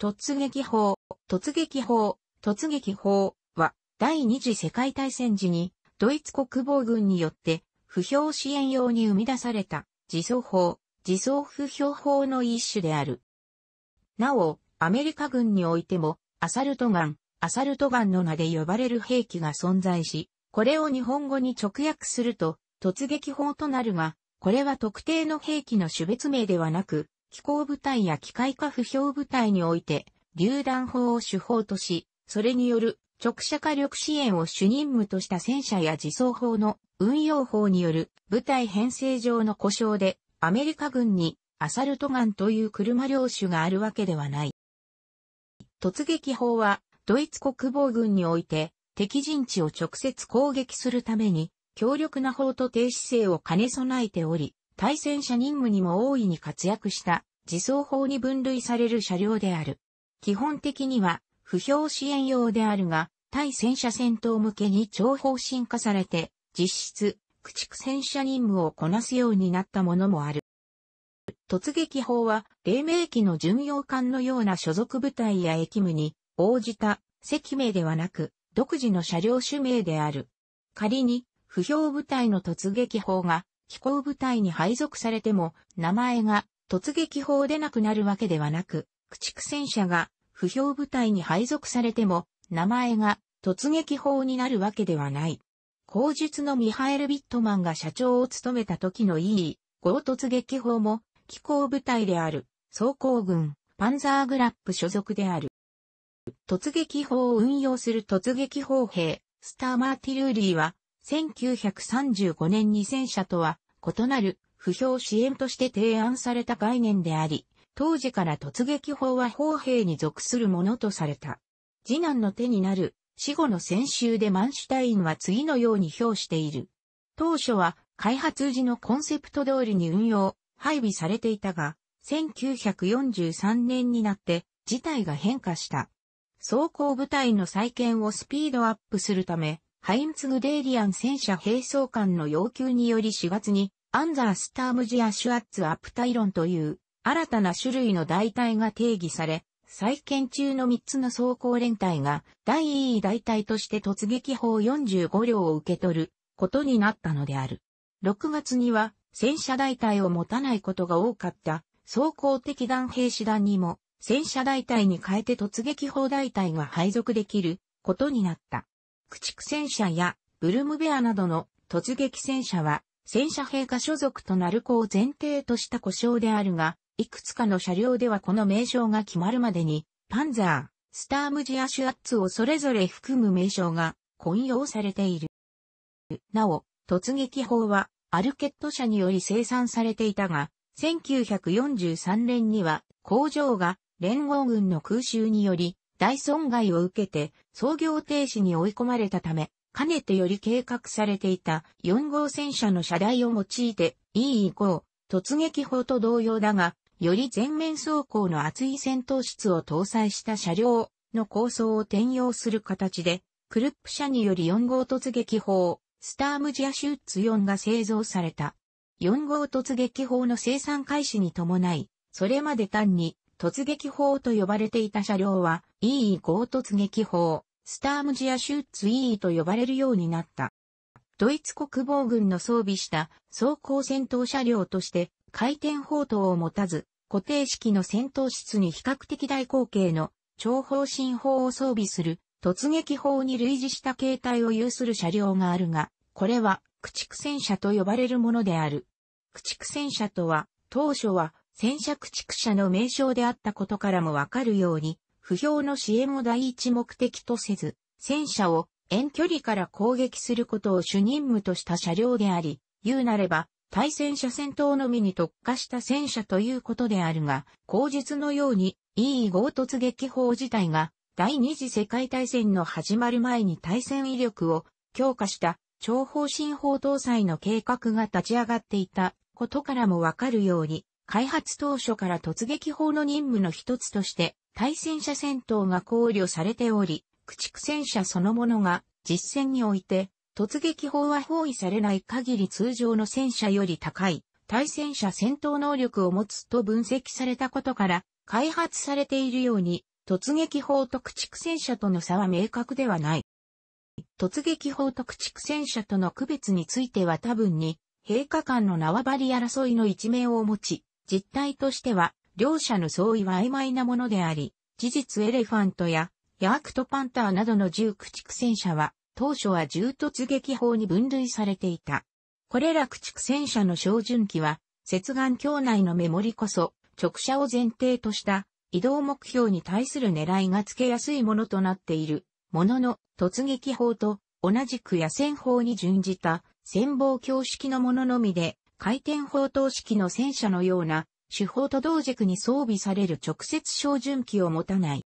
突撃砲、突撃砲、突撃砲は、第二次世界大戦時に、ドイツ国防軍によって、不評支援用に生み出された、自走砲、自走不評法の一種である。なお、アメリカ軍においても、アサルトガン、アサルトガンの名で呼ばれる兵器が存在し、これを日本語に直訳すると、突撃砲となるが、これは特定の兵器の種別名ではなく、機構部隊や機械化不評部隊において、榴弾砲を手法とし、それによる直射火力支援を主任務とした戦車や自走砲の運用法による部隊編成上の故障でアメリカ軍にアサルトガンという車領種があるわけではない。突撃砲はドイツ国防軍において敵陣地を直接攻撃するために強力な砲と低姿勢を兼ね備えており、対戦車任務にも大いに活躍した自走砲に分類される車両である。基本的には不評支援用であるが、対戦車戦闘向けに超方針化されて、実質、駆逐戦車任務をこなすようになったものもある。突撃砲は、黎明期の巡洋艦のような所属部隊や駅務に応じた席名ではなく、独自の車両種名である。仮に、不評部隊の突撃砲が飛行部隊に配属されても、名前が突撃砲でなくなるわけではなく、駆逐戦車が不評部隊に配属されても、名前が突撃砲になるわけではない。後述のミハエル・ビットマンが社長を務めた時の E、合突撃砲も、機構部隊である、装甲軍、パンザーグラップ所属である。突撃砲を運用する突撃砲兵、スターマーティルーリーは、1935年に戦車とは異なる不評支援として提案された概念であり、当時から突撃砲は砲兵に属するものとされた。次男の手になる死後の先週でマンシュタインは次のように評している。当初は開発時のコンセプト通りに運用、配備されていたが、1943年になって事態が変化した。装甲部隊の再建をスピードアップするため、ハインツ・グデーリアン戦車兵装官の要求により4月に、アンザースタームジア・シュアッツ・アプタイロンという新たな種類の大隊が定義され、再建中の3つの装甲連隊が第2位大隊として突撃砲45両を受け取ることになったのである。6月には戦車大隊を持たないことが多かった装甲的弾兵士団にも戦車大隊に変えて突撃砲大隊が配属できることになった。駆逐戦車やブルムベアなどの突撃戦車は戦車兵科所属となる子を前提とした故障であるが、いくつかの車両ではこの名称が決まるまでに、パンザー、スタームジアシュアッツをそれぞれ含む名称が混用されている。なお、突撃砲はアルケット社により生産されていたが、1943年には工場が連合軍の空襲により大損害を受けて操業停止に追い込まれたため、かねてより計画されていた4号戦車の車台を用いて E 以降、突撃砲と同様だが、より全面走行の厚い戦闘室を搭載した車両の構想を転用する形で、クルップ車により4号突撃砲、スタームジアシュッツ4が製造された。4号突撃砲の生産開始に伴い、それまで単に突撃砲と呼ばれていた車両は E5 突撃砲、スタームジアシューツ E と呼ばれるようになった。ドイツ国防軍の装備した装甲戦闘車両として回転砲塔を持たず固定式の戦闘室に比較的大口径の長方針砲を装備する突撃砲に類似した形態を有する車両があるが、これは駆逐戦車と呼ばれるものである。駆逐戦車とは当初は戦車駆逐車の名称であったことからもわかるように、不評の支援を第一目的とせず、戦車を遠距離から攻撃することを主任務とした車両であり、言うなれば、対戦車戦闘のみに特化した戦車ということであるが、口述のように E5 突撃砲自体が第二次世界大戦の始まる前に対戦威力を強化した超方針砲搭載の計画が立ち上がっていたことからもわかるように、開発当初から突撃砲の任務の一つとして、対戦車戦闘が考慮されており、駆逐戦車そのものが実戦において、突撃砲は包囲されない限り通常の戦車より高い、対戦車戦闘能力を持つと分析されたことから、開発されているように、突撃砲と駆逐戦車との差は明確ではない。突撃砲と駆逐戦車との区別については多分に、陛下間の縄張り争いの一面を持ち、実態としては、両者の相違は曖昧なものであり、事実エレファントや、ヤークトパンターなどの銃駆逐戦車は、当初は銃突撃砲に分類されていた。これら駆逐戦車の照準器は、接岸境内のメモリこそ、直射を前提とした移動目標に対する狙いがつけやすいものとなっている。ものの、突撃砲と同じく野戦砲に準じた、戦防強式のもののみで、回転砲塔式の戦車のような手法と同軸に装備される直接照準機を持たない。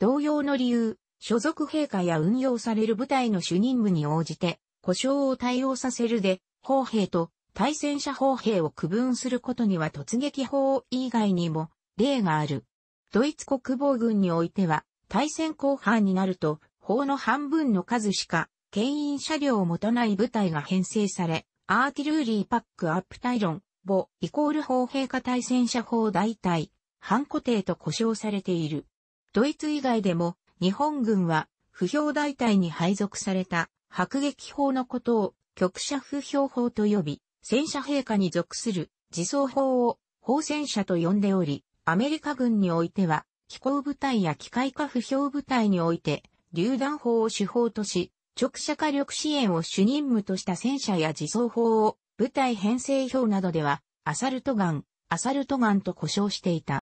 同様の理由、所属陛下や運用される部隊の主任部に応じて、故障を対応させるで、砲兵と対戦車砲兵を区分することには突撃砲以外にも例がある。ドイツ国防軍においては、対戦後半になると、砲の半分の数しか、牽引車両を持たない部隊が編成され、アーティルーリーパックアップタイロン、ボ、イコール砲兵化対戦車砲大隊、反固定と呼称されている。ドイツ以外でも、日本軍は、不評大隊に配属された、迫撃砲のことを、局射不評砲と呼び、戦車陛下に属する、自走砲を、砲戦車と呼んでおり、アメリカ軍においては、飛行部隊や機械化不評部隊において、榴弾砲を手法とし、直射火力支援を主任務とした戦車や自走砲を部隊編成表などではアサルトガン、アサルトガンと呼称していた。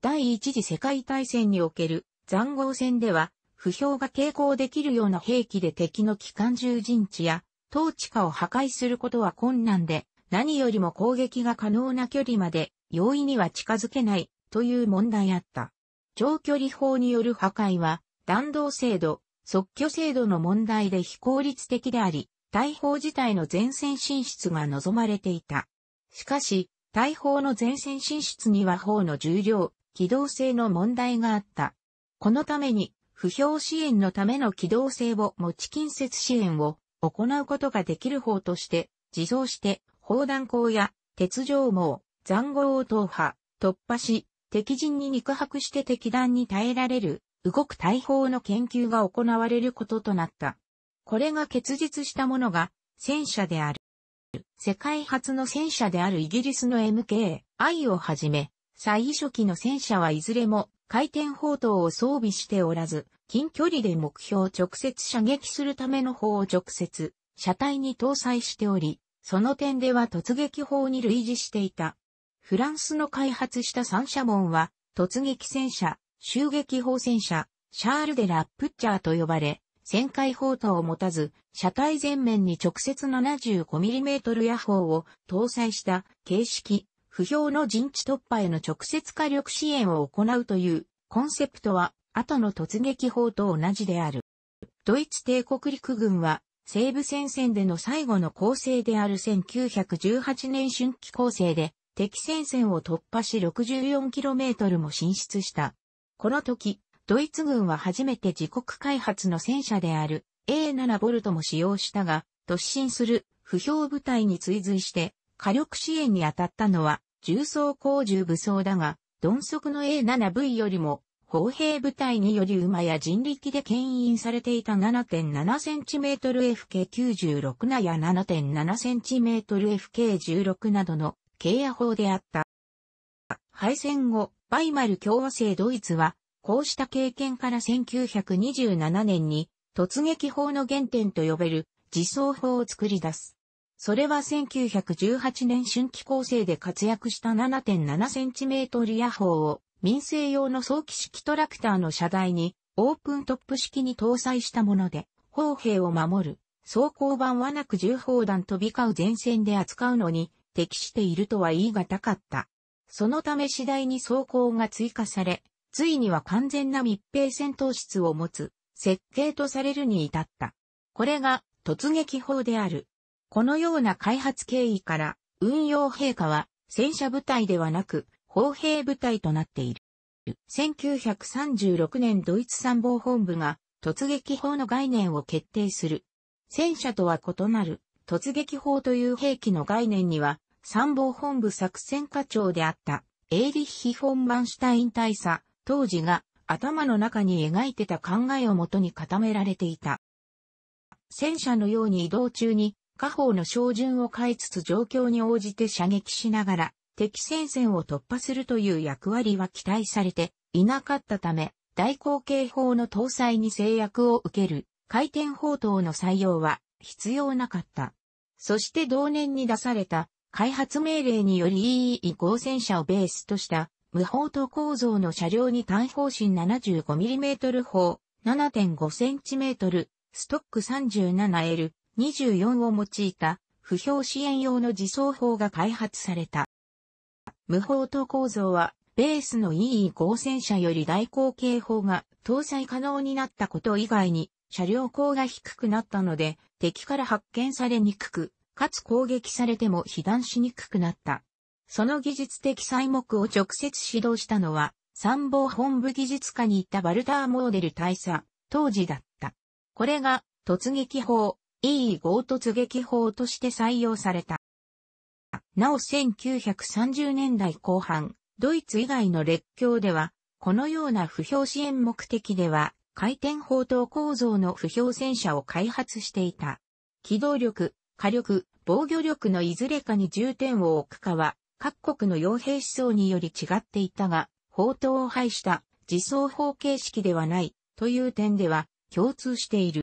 第一次世界大戦における残壕戦では不評が傾向できるような兵器で敵の機関銃陣地や統治下を破壊することは困難で何よりも攻撃が可能な距離まで容易には近づけないという問題あった。長距離砲による破壊は弾道精度、即挙制度の問題で非効率的であり、大砲自体の前線進出が望まれていた。しかし、大砲の前線進出には砲の重量、機動性の問題があった。このために、不評支援のための機動性を持ち近接支援を行うことができる方として、自走して砲弾砲や鉄条網、残壕を踏破、突破し、敵陣に肉薄して敵弾に耐えられる動く大砲の研究が行われることとなった。これが結実したものが戦車である。世界初の戦車であるイギリスの MKI をはじめ、最初期の戦車はいずれも回転砲塔を装備しておらず、近距離で目標を直接射撃するための砲を直接車体に搭載しており、その点では突撃砲に類似していた。フランスの開発した三射門は突撃戦車、襲撃砲戦車、シャール・デ・ラップッチャーと呼ばれ、旋回砲塔を持たず、車体前面に直接 75mm 野砲を搭載した形式、不評の陣地突破への直接火力支援を行うというコンセプトは後の突撃砲と同じである。ドイツ帝国陸軍は西部戦線での最後の構成である1918年春季構成で敵戦線を突破し 64km も進出した。この時、ドイツ軍は初めて自国開発の戦車である A7 ボルトも使用したが、突進する不評部隊に追随して火力支援に当たったのは重装工銃武装だが、鈍速の A7V よりも砲兵部隊により馬や人力で牽引されていた 7.7cmFK96 や 7.7cmFK16 などの軽野砲であった。敗戦後、バイマル共和制ドイツは、こうした経験から1927年に突撃法の原点と呼べる自走法を作り出す。それは1918年春季構成で活躍した 7.7cm 野砲ーを民生用の早期式トラクターの車台にオープントップ式に搭載したもので、砲兵を守る、装甲版はなく銃砲弾飛び交う前線で扱うのに適しているとは言い難かった。そのため次第に装甲が追加され、ついには完全な密閉戦闘室を持つ設計とされるに至った。これが突撃砲である。このような開発経緯から運用陛下は戦車部隊ではなく砲兵部隊となっている。1936年ドイツ参謀本部が突撃砲の概念を決定する。戦車とは異なる突撃砲という兵器の概念には参謀本部作戦課長であった、エーリッヒ・フォン・マンシュタイン大佐、当時が頭の中に描いてた考えをもとに固められていた。戦車のように移動中に、下方の照準を変えつつ状況に応じて射撃しながら、敵戦線を突破するという役割は期待されていなかったため、大口径砲の搭載に制約を受ける回転砲塔の採用は必要なかった。そして同年に出された開発命令により EE 合戦車をベースとした無法と構造の車両に単方針 75mm 砲 7.5cm ストック 37L24 を用いた不評支援用の自走砲が開発された。無法と構造はベースの EE 合戦車より外口警報が搭載可能になったこと以外に車両高が低くなったので敵から発見されにくくかつ攻撃されても被弾しにくくなった。その技術的細目を直接指導したのは、参謀本部技術課にいたバルター・モーデル大佐、当時だった。これが、突撃砲、E5 突撃砲として採用された。なお1930年代後半、ドイツ以外の列強では、このような不評支援目的では、回転砲塔構造の不評戦車を開発していた。機動力、火力、防御力のいずれかに重点を置くかは、各国の傭兵思想により違っていたが、砲塔を排した自走砲形式ではないという点では共通している。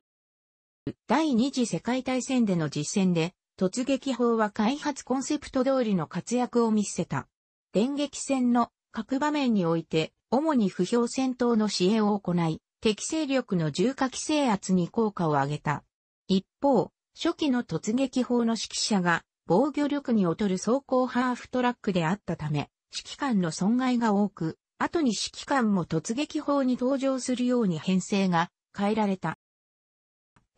第二次世界大戦での実戦で突撃砲は開発コンセプト通りの活躍を見せた。電撃戦の各場面において主に不評戦闘の支援を行い、敵勢力の重火器制圧に効果を上げた。一方、初期の突撃砲の指揮者が防御力に劣る走行ハーフトラックであったため、指揮官の損害が多く、後に指揮官も突撃砲に登場するように編成が変えられた。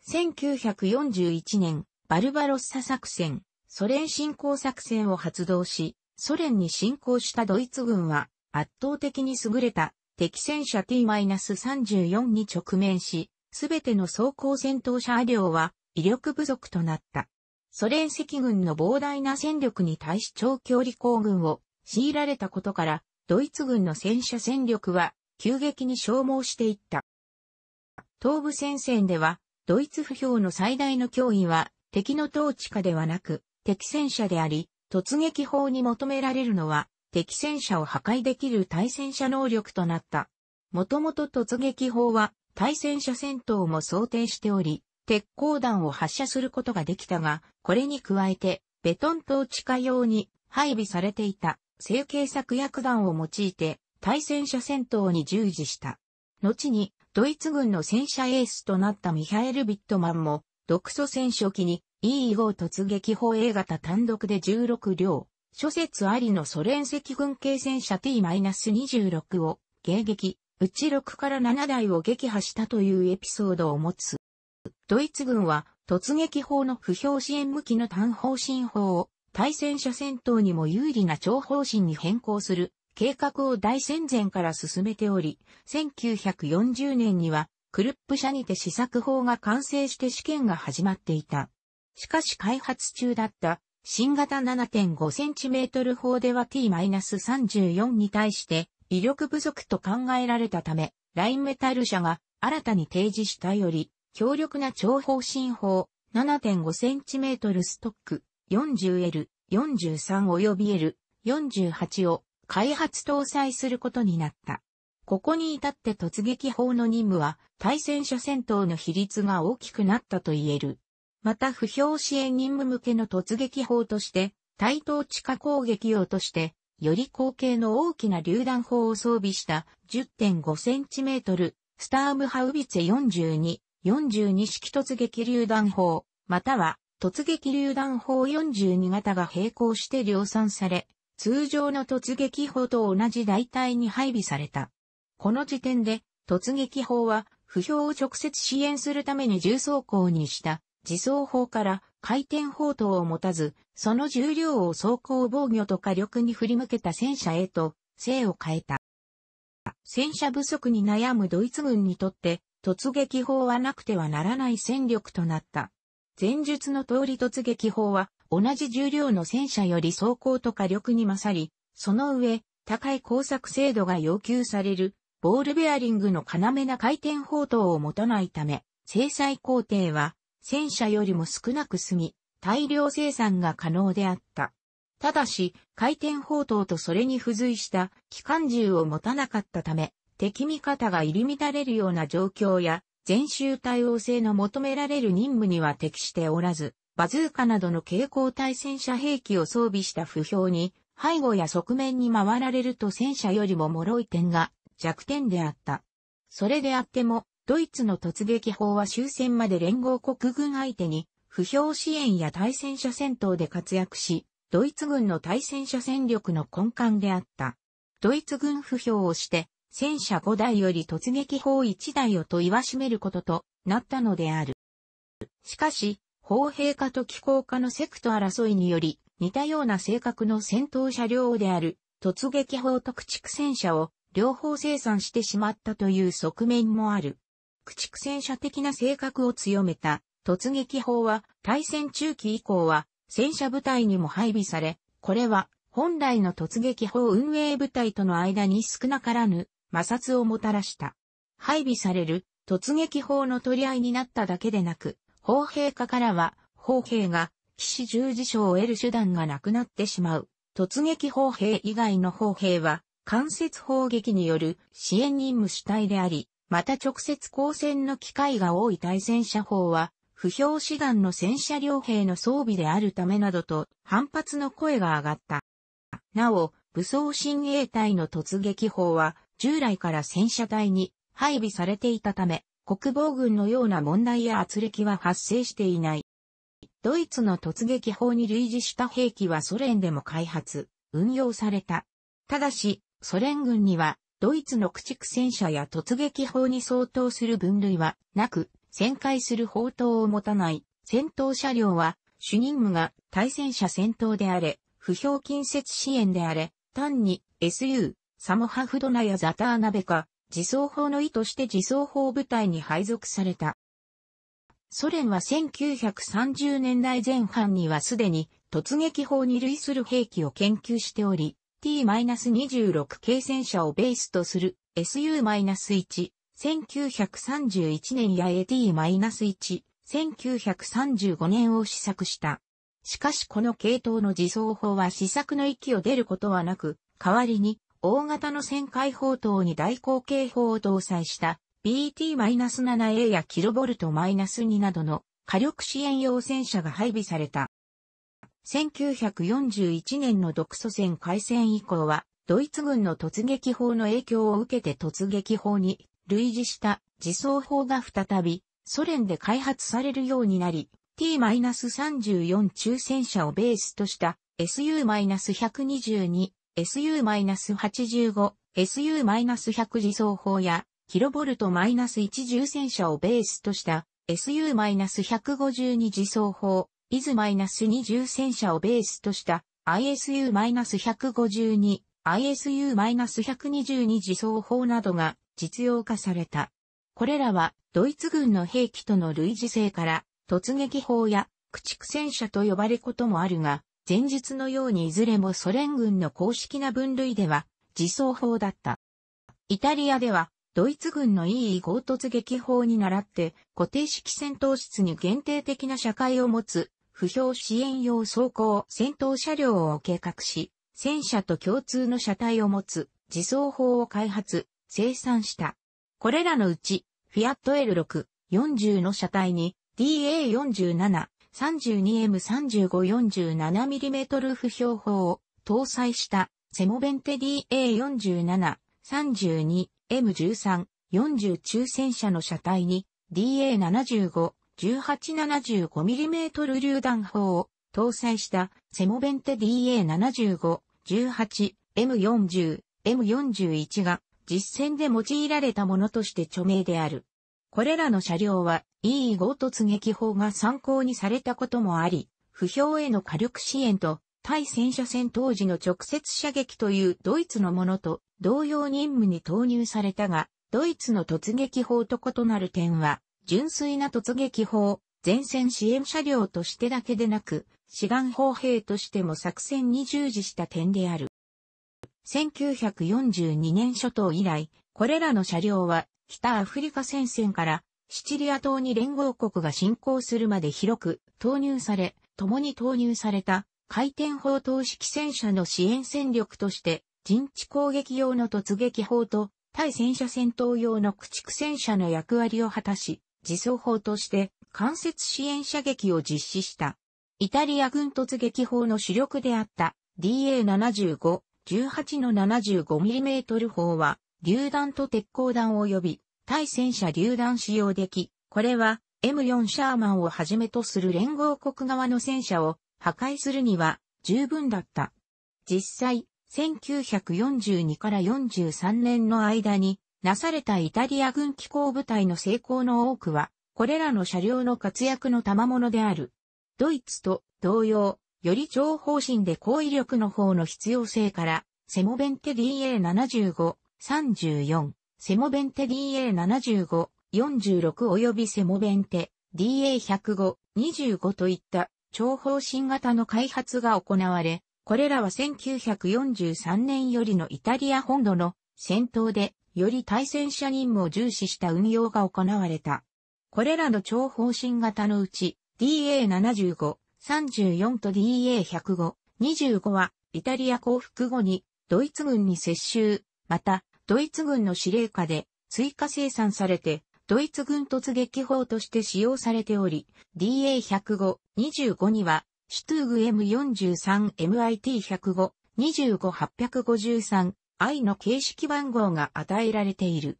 1941年、バルバロッサ作戦、ソ連侵攻作戦を発動し、ソ連に侵攻したドイツ軍は圧倒的に優れた敵戦車 T-34 に直面し、すべての装甲戦闘車両は威力不足となった。ソ連赤軍の膨大な戦力に対し長距離行軍を強いられたことから、ドイツ軍の戦車戦力は急激に消耗していった。東部戦線では、ドイツ不評の最大の脅威は敵の統治下ではなく敵戦車であり、突撃砲に求められるのは敵戦車を破壊できる対戦車能力となった。もともと突撃砲は対戦車戦闘も想定しており、鉄鋼弾を発射することができたが、これに加えて、ベトン島地下用に配備されていた成形策薬弾を用いて対戦車戦闘に従事した。後にドイツ軍の戦車エースとなったミハエル・ビットマンも独ソ戦初期に E5 突撃砲 A 型単独で16両、諸説ありのソ連赤軍系戦車 T-26 を迎撃、うち6から7台を撃破したというエピソードを持つ。ドイツ軍は突撃砲の不評支援向きの単方針砲を対戦車戦闘にも有利な長方針に変更する計画を大戦前から進めており、1940年にはクルップ社にて試作砲が完成して試験が始まっていた。しかし開発中だった新型 7.5cm 砲では T-34 に対して威力不足と考えられたため、ラインメタル社が新たに提示したより強力な長方針砲 7.5cm ストック 40L、43及び L、48を開発搭載することになった。ここに至って突撃砲の任務は対戦車戦闘の比率が大きくなったと言える。また不評支援任務向けの突撃砲として、対等地下攻撃用として、より後継の大きな榴弾砲を装備した 10.5cm スタームハウビツェ42 42式突撃榴弾砲、または突撃榴弾砲42型が並行して量産され、通常の突撃砲と同じ大体に配備された。この時点で、突撃砲は、不評を直接支援するために重装甲にした自走砲から回転砲塔を持たず、その重量を装甲防御と火力に振り向けた戦車へと、性を変えた。戦車不足に悩むドイツ軍にとって、突撃砲はなくてはならない戦力となった。前述の通り突撃砲は、同じ重量の戦車より装甲と火力に勝り、その上、高い工作精度が要求される、ボールベアリングの要な回転砲塔を持たないため、制裁工程は、戦車よりも少なく済み、大量生産が可能であった。ただし、回転砲塔とそれに付随した機関銃を持たなかったため、敵味方が入り乱れるような状況や、全集対応性の求められる任務には適しておらず、バズーカなどの蛍光対戦車兵器を装備した不評に、背後や側面に回られると戦車よりも脆い点が弱点であった。それであっても、ドイツの突撃砲は終戦まで連合国軍相手に、不評支援や対戦車戦闘で活躍し、ドイツ軍の対戦車戦力の根幹であった。ドイツ軍不評をして、戦車5台より突撃砲1台をと言わしめることとなったのである。しかし、砲兵化と機構化のセクト争いにより、似たような性格の戦闘車両である、突撃砲と駆逐戦車を両方生産してしまったという側面もある。駆逐戦車的な性格を強めた突撃砲は対戦中期以降は戦車部隊にも配備され、これは本来の突撃砲運営部隊との間に少なからぬ摩擦をもたらした。配備される突撃砲の取り合いになっただけでなく、砲兵家からは、砲兵が騎士十字章を得る手段がなくなってしまう。突撃砲兵以外の砲兵は、間接砲撃による支援任務主体であり、また直接交戦の機会が多い対戦車砲は、不評志願の戦車両兵の装備であるためなどと反発の声が上がった。なお、武装親衛隊の突撃砲は、従来から戦車隊に配備されていたため、国防軍のような問題や圧力は発生していない。ドイツの突撃砲に類似した兵器はソ連でも開発、運用された。ただし、ソ連軍には、ドイツの駆逐戦車や突撃砲に相当する分類はなく、旋回する砲塔を持たない戦闘車両は、主任務が対戦車戦闘であれ、不評近接支援であれ、単に SU、サモハフドナやザターナベカ、自走砲の意として自走砲部隊に配属された。ソ連は1930年代前半にはすでに突撃砲に類する兵器を研究しており、T-26 系戦車をベースとする SU-1、1931年や AT-1、1935年を試作した。しかしこの系統の自走砲は試作の域を出ることはなく、代わりに大型の旋回砲塔に大口径砲を搭載した BT-7A やキロボルト -2 などの火力支援用戦車が配備された。1941年の独ソ戦開戦以降は、ドイツ軍の突撃砲の影響を受けて突撃砲に類似した自走砲が再びソ連で開発されるようになり、T-34 中戦車をベースとした SU-122 SU-85、SU-100 自走砲や、キロボルト -1 重戦車をベースとした SU-152 自走砲、イズ -2 重戦車をベースとした ISU-152、ISU-122 自走砲などが実用化された。これらはドイツ軍の兵器との類似性から突撃砲や駆逐戦車と呼ばれることもあるが、前述のようにいずれもソ連軍の公式な分類では自走砲だった。イタリアではドイツ軍の EE 強突撃砲に倣って固定式戦闘室に限定的な社会を持つ不評支援用装甲戦闘車両を計画し、戦車と共通の車体を持つ自走砲を開発、生産した。これらのうち、フィアット L6、40の車体に DA47、32M3547mm 不標砲を搭載したセモベンテ DA47、32M13、40中戦車の車体に DA75、1875mm 榴弾砲を搭載したセモベンテ DA75、18、M40、M41 が実戦で用いられたものとして著名である。これらの車両は E e 5突撃砲が参考にされたこともあり、不評への火力支援と対戦車戦当時の直接射撃というドイツのものと同様任務に投入されたが、ドイツの突撃砲と異なる点は、純粋な突撃砲、前線支援車両としてだけでなく、志願砲兵としても作戦に従事した点である。1942年初頭以来、これらの車両は北アフリカ戦線からシチリア島に連合国が侵攻するまで広く投入され、共に投入された回転砲投式戦車の支援戦力として、陣地攻撃用の突撃砲と対戦車戦闘用の駆逐戦車の役割を果たし、自走砲として間接支援射撃を実施した。イタリア軍突撃砲の主力であった DA75、18の 75mm 砲は、榴弾と鉄鋼弾及び対戦車榴弾使用でき、これは M4 シャーマンをはじめとする連合国側の戦車を破壊するには十分だった。実際、1942から43年の間になされたイタリア軍機構部隊の成功の多くは、これらの車両の活躍の賜物である。ドイツと同様、より情報心で高威力の方の必要性から、セモベンテ DA75、34、セモベンテ DA75、46及びセモベンテ DA105、25といった長方針型の開発が行われ、これらは1943年よりのイタリア本土の戦闘でより対戦車任務を重視した運用が行われた。これらの長方針型のうち DA75、34と DA105、25はイタリア降伏後にドイツ軍に接収、またドイツ軍の司令下で追加生産されて、ドイツ軍突撃砲として使用されており、DA105、25には、シュトゥーグ M43、MIT105、25853、I の形式番号が与えられている。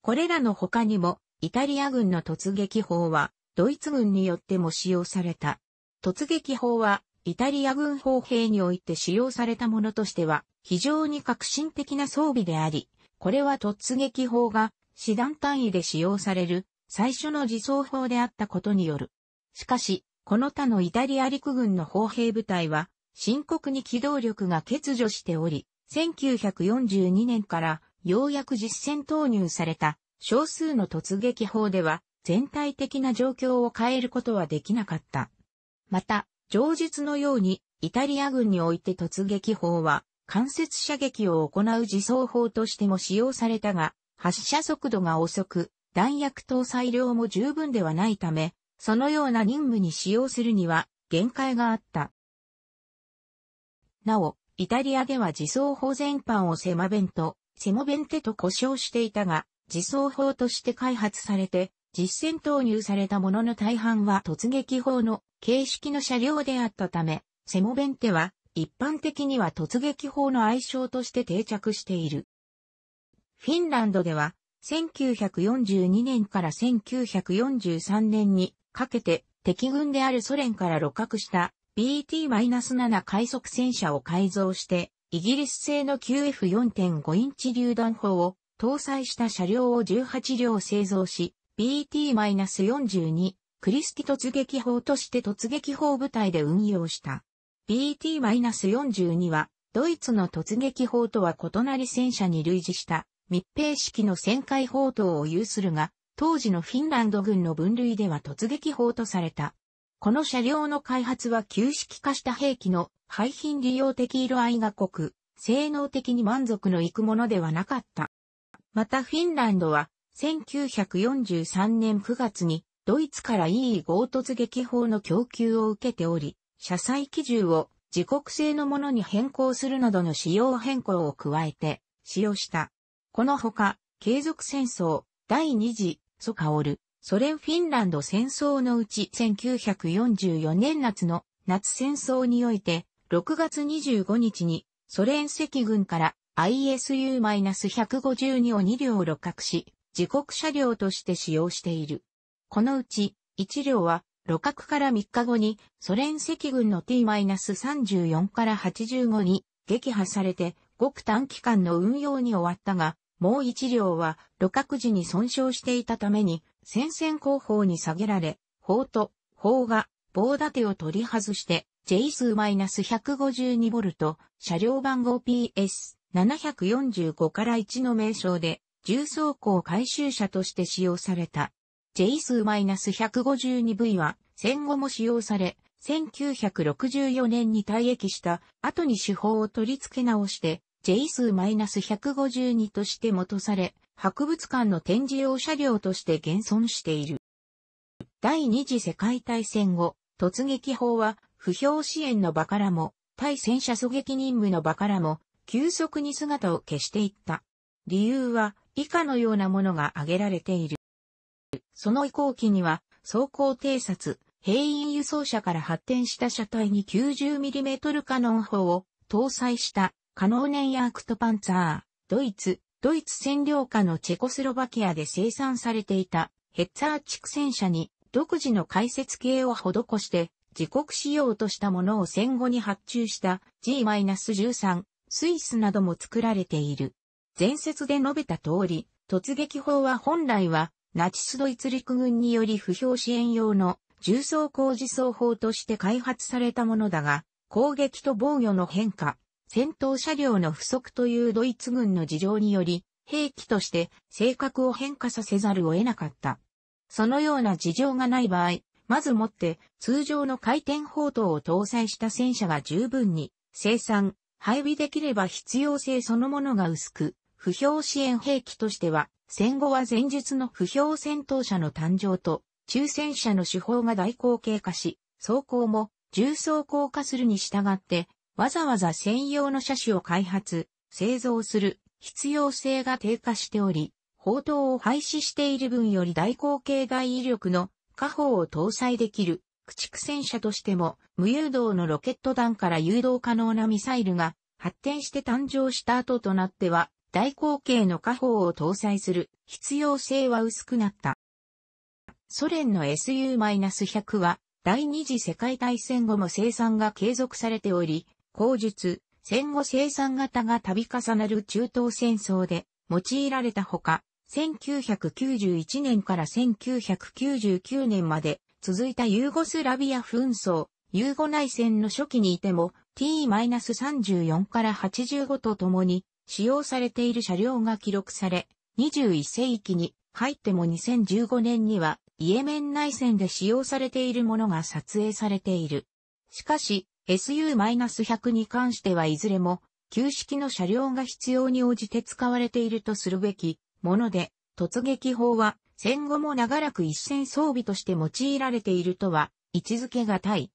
これらの他にも、イタリア軍の突撃砲は、ドイツ軍によっても使用された。突撃砲は、イタリア軍砲兵において使用されたものとしては、非常に革新的な装備であり、これは突撃砲が師団単位で使用される最初の自走砲であったことによる。しかし、この他のイタリア陸軍の砲兵部隊は深刻に機動力が欠如しており、1942年からようやく実戦投入された少数の突撃砲では全体的な状況を変えることはできなかった。また、上述のようにイタリア軍において突撃砲は間接射撃を行う自走砲としても使用されたが、発射速度が遅く、弾薬搭載量も十分ではないため、そのような任務に使用するには限界があった。なお、イタリアでは自走砲全般をセマベント、セモベンテと呼称していたが、自走砲として開発されて、実戦投入されたものの大半は突撃砲の形式の車両であったため、セモベンテは一般的には突撃砲の愛称として定着している。フィンランドでは、1942年から1943年にかけて敵軍であるソ連から露獲した BT-7 快速戦車を改造して、イギリス製の QF4.5 インチ榴弾砲を搭載した車両を18両製造し、BT-42 クリスティ突撃砲として突撃砲部隊で運用した。BT-42 は、ドイツの突撃砲とは異なり戦車に類似した密閉式の旋回砲塔を有するが、当時のフィンランド軍の分類では突撃砲とされた。この車両の開発は旧式化した兵器の廃品利用的色合いが濃く、性能的に満足のいくものではなかった。またフィンランドは、1943年9月にドイツから E5 突撃砲の供給を受けており、車載機銃を自国製のものに変更するなどの仕様変更を加えて使用した。このほか、継続戦争、第二次、ソカオル、ソ連フィンランド戦争のうち1944年夏の夏戦争において、6月25日にソ連赤軍から ISU-152 を2両六角し、自国車両として使用している。このうち1両は露角から3日後にソ連赤軍の T-34 から85に撃破されて、ごく短期間の運用に終わったが、もう一両は露角時に損傷していたために、戦線後方に下げられ、砲と砲が棒立てを取り外して、J 数 -152V 車両番号 PS745 から1の名称で、重装甲回収車として使用された。J 数 -152V は戦後も使用され、1964年に退役した後に手法を取り付け直して J 数 -152 として元され、博物館の展示用車両として現存している。第二次世界大戦後、突撃砲は不評支援の場からも、対戦車狙撃任務の場からも、急速に姿を消していった。理由は以下のようなものが挙げられている。その移行期には、走行偵察、兵員輸送車から発展した車体に 90mm カノン砲を搭載したカノーネンヤークトパンツァー、ドイツ、ドイツ占領下のチェコスロバキアで生産されていたヘッツァー畜戦車に独自の解説系を施して自国仕様としたものを戦後に発注した G-13 スイスなども作られている。前説で述べた通り、突撃砲は本来はナチスドイツ陸軍により不評支援用の重装工事装法として開発されたものだが、攻撃と防御の変化、戦闘車両の不足というドイツ軍の事情により、兵器として性格を変化させざるを得なかった。そのような事情がない場合、まずもって通常の回転砲塔を搭載した戦車が十分に生産、配備できれば必要性そのものが薄く、不評支援兵器としては、戦後は前述の不評戦闘車の誕生と、抽選車の手法が大口径化し、走行も重装甲化するに従って、わざわざ専用の車種を開発、製造する必要性が低下しており、砲塔を廃止している分より大口径大威力の火砲を搭載できる駆逐戦車としても無誘導のロケット弾から誘導可能なミサイルが発展して誕生した後となっては大口径の火砲を搭載する必要性は薄くなった。ソ連の SU-100 は第二次世界大戦後も生産が継続されており、後述、戦後生産型が度重なる中東戦争で用いられたほか、1991年から1999年まで続いたユーゴスラビア紛争、ユーゴ内戦の初期にいても T-34 から85と共に使用されている車両が記録され、21世紀に入っても2015年にはイエメン内戦で使用されているものが撮影されている。しかし、SU-100 に関してはいずれも、旧式の車両が必要に応じて使われているとするべきもので、突撃砲は戦後も長らく一戦装備として用いられているとは位置づけがたい。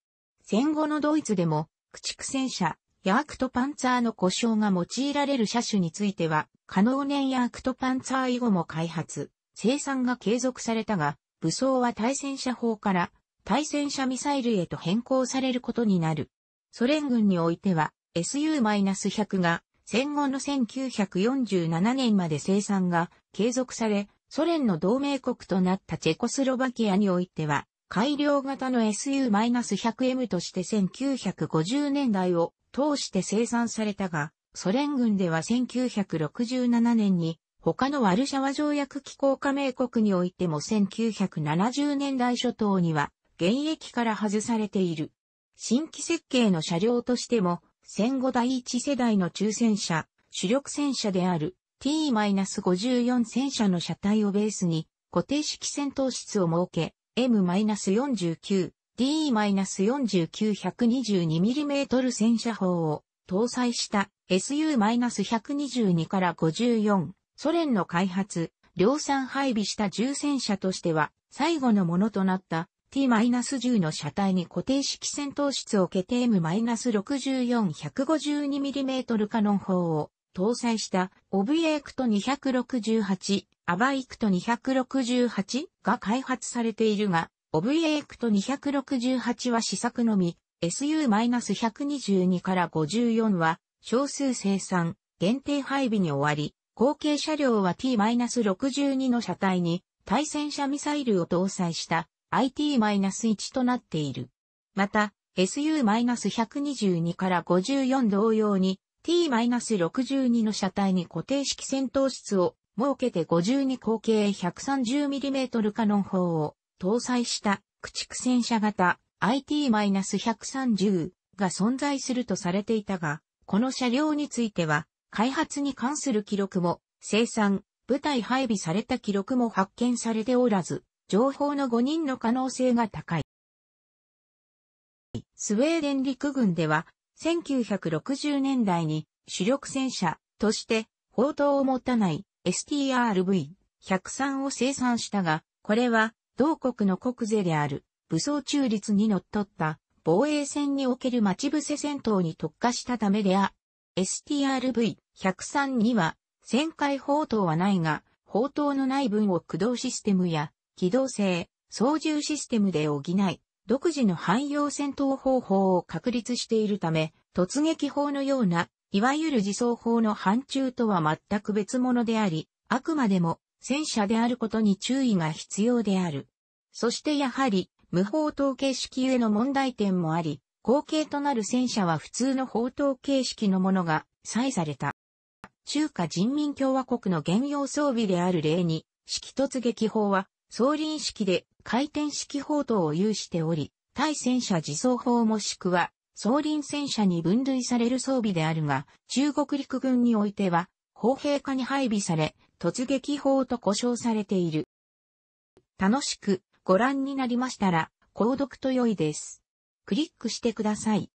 戦後のドイツでも、駆逐戦車、ヤークトパンツァーの故障が用いられる車種については、可能年ヤークトパンツァー以後も開発、生産が継続されたが、武装は対戦車砲から対戦車ミサイルへと変更されることになる。ソ連軍においては SU-100 が戦後の1947年まで生産が継続され、ソ連の同盟国となったチェコスロバキアにおいては改良型の SU-100M として1950年代を通して生産されたが、ソ連軍では1967年に他のワルシャワ条約機構加盟国においても1970年代初頭には現役から外されている。新規設計の車両としても戦後第一世代の中戦車、主力戦車である T-54 戦車の車体をベースに固定式戦闘室を設け、M-49、D-49-122mm 戦車砲を搭載した SU-122 から54、ソ連の開発、量産配備した重戦車としては最後のものとなった T-10 の車体に固定式戦闘室をけて M-64-152mm カノン砲を搭載したオブエークト268アバイクト 268? が開発されているが、オブエイクト268は試作のみ、SU-122 から54は少数生産、限定配備に終わり、後継車両は T-62 の車体に対戦車ミサイルを搭載した IT-1 となっている。また、SU-122 から54同様に T-62 の車体に固定式戦闘室を設けて52口径 130mm カノン砲を搭載した駆逐戦車型 IT-130 が存在するとされていたが、この車両については、開発に関する記録も、生産、部隊配備された記録も発見されておらず、情報の5人の可能性が高い。スウェーデン陸軍では、1960年代に主力戦車として、砲塔を持たない STRV103 を生産したが、これは同国の国税である武装中立に則っった防衛戦における待ち伏せ戦闘に特化したためであ、STRV103 には旋回砲塔はないが、砲塔の内部を駆動システムや機動性、操縦システムで補い、独自の汎用戦闘方法を確立しているため、突撃砲のようないわゆる自走砲の範疇とは全く別物であり、あくまでも戦車であることに注意が必要である。そしてやはり、無法統計式への問題点もあり、後継となる戦車は普通の砲塔形式のものが採された。中華人民共和国の現用装備である例に、式突撃砲は、総輪式で回転式砲塔を有しており、対戦車自走砲もしくは装輪戦車に分類される装備であるが、中国陸軍においては、砲兵化に配備され、突撃砲と呼称されている。楽しくご覧になりましたら、購読と良いです。クリックしてください。